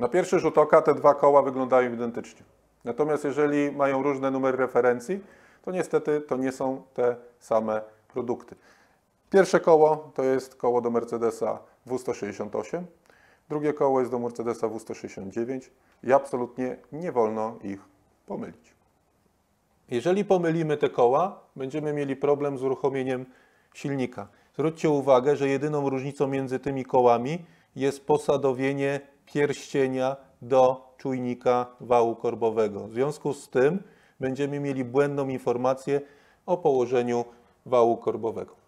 Na pierwszy rzut oka te dwa koła wyglądają identycznie. Natomiast jeżeli mają różne numery referencji, to niestety to nie są te same produkty. Pierwsze koło to jest koło do Mercedesa W168, drugie koło jest do Mercedesa W169 i absolutnie nie wolno ich pomylić. Jeżeli pomylimy te koła, będziemy mieli problem z uruchomieniem silnika. Zwróćcie uwagę, że jedyną różnicą między tymi kołami jest posadowienie pierścienia do czujnika wału korbowego. W związku z tym będziemy mieli błędną informację o położeniu wału korbowego.